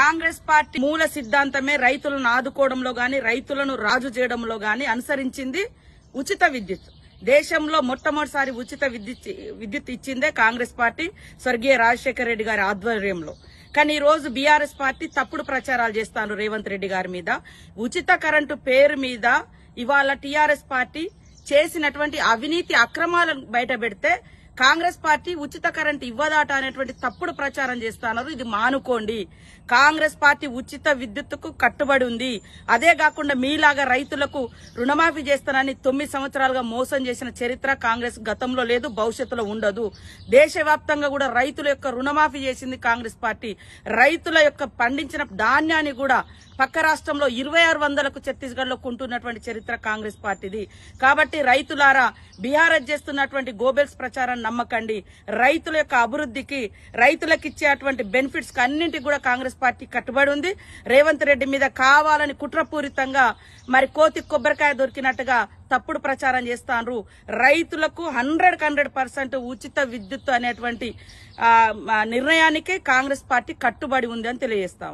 Congress party మూల సిద్ధాంతమే రైతులను ఆదుకోవడంలో గాని రైతులను రాజు చేయడంలో గాని అనుసరించింది ఉచిత విద్యుత్ దేశంలో మొట్టమొదటిసారి ఉచిత విద్యుత్ విద్యుత్ ఇచ్చిందే కాంగ్రెస్ పార్టీ స్వర్గీయ రాజశేఖర రెడ్డి గారి ఆధ్వర్యంలో కానీ ఈ రోజు బీఆర్ఎస్ పార్టీ తప్పుడు ప్రచారాలు చేస్తాను రేవంత్ రెడ్డి గారి మీద ఉచిత కరెంటు పేరు మీద ఇవాళ టీఆర్ఎస్ పార్టీ చేసినటువంటి అవినీతి అక్రమాలను బయట పెడితే కాంగ్రెస్ పార్టీ ఉచిత కరెంట్ ఇవ్వదాట అనేటువంటి తప్పుడు ప్రచారం చేస్తున్నారు ఇది మానుకోండి కాంగ్రెస్ పార్టీ ఉచిత విద్యుత్తుకు కట్టుబడి ఉంది అదే కాకుండా మీలాగా రైతులకు రుణమాఫీ చేస్తానని తొమ్మిది సంవత్సరాలుగా మోసం చేసిన చరిత్ర కాంగ్రెస్ గతంలో లేదు భవిష్యత్తులో ఉండదు దేశవ్యాప్తంగా కూడా రైతుల యొక్క రుణమాఫీ చేసింది కాంగ్రెస్ పార్టీ రైతుల యొక్క పండించిన ధాన్యాన్ని కూడా పక్క రాష్ట్రంలో ఇరవై ఆరు వందలకు ఛత్తీస్గఢ్ లో కుంటున్నటువంటి చరిత్ర కాంగ్రెస్ పార్టీది కాబట్టి రైతులారా బీఆర్ఎస్ చేస్తున్నటువంటి గోబెల్స్ ప్రచారం నమ్మకండి రైతుల యొక్క అభివృద్ధికి రైతులకు ఇచ్చేటువంటి బెనిఫిట్స్ అన్నింటికి కూడా కాంగ్రెస్ పార్టీ కట్టుబడి ఉంది రేవంత్ రెడ్డి మీద కావాలని కుట్రపూరితంగా మరి కోతి కొబ్బరికాయ దొరికినట్టుగా తప్పుడు ప్రచారం చేస్తారు రైతులకు హండ్రెడ్ హండ్రెడ్ పర్సెంట్ ఉచిత విద్యుత్ అనేటువంటి నిర్ణయానికి కాంగ్రెస్ పార్టీ కట్టుబడి ఉంది అని తెలియజేస్తా